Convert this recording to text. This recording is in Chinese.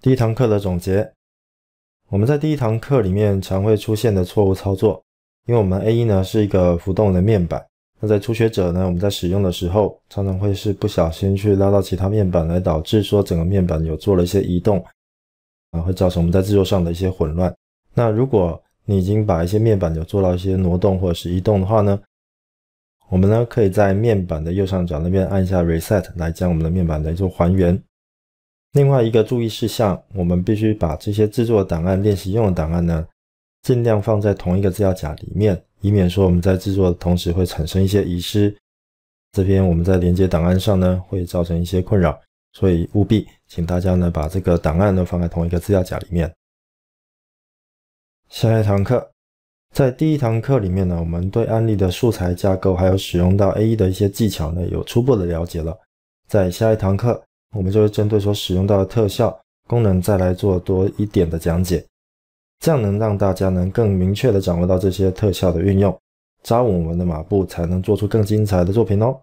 第一堂课的总结，我们在第一堂课里面常会出现的错误操作，因为我们 A1 呢是一个浮动的面板，那在初学者呢，我们在使用的时候，常常会是不小心去拉到其他面板，来导致说整个面板有做了一些移动，啊，会造成我们在制作上的一些混乱。那如果你已经把一些面板有做到一些挪动或者是移动的话呢，我们呢可以在面板的右上角那边按一下 Reset 来将我们的面板来做还原。另外一个注意事项，我们必须把这些制作档案、练习用的档案呢，尽量放在同一个资料夹里面，以免说我们在制作的同时会产生一些遗失。这边我们在连接档案上呢，会造成一些困扰，所以务必请大家呢，把这个档案呢放在同一个资料夹里面。下一堂课，在第一堂课里面呢，我们对案例的素材架构还有使用到 A E 的一些技巧呢，有初步的了解了。在下一堂课。我们就会针对所使用到的特效功能再来做多一点的讲解，这样能让大家能更明确的掌握到这些特效的运用，扎稳我们的马步，才能做出更精彩的作品哦。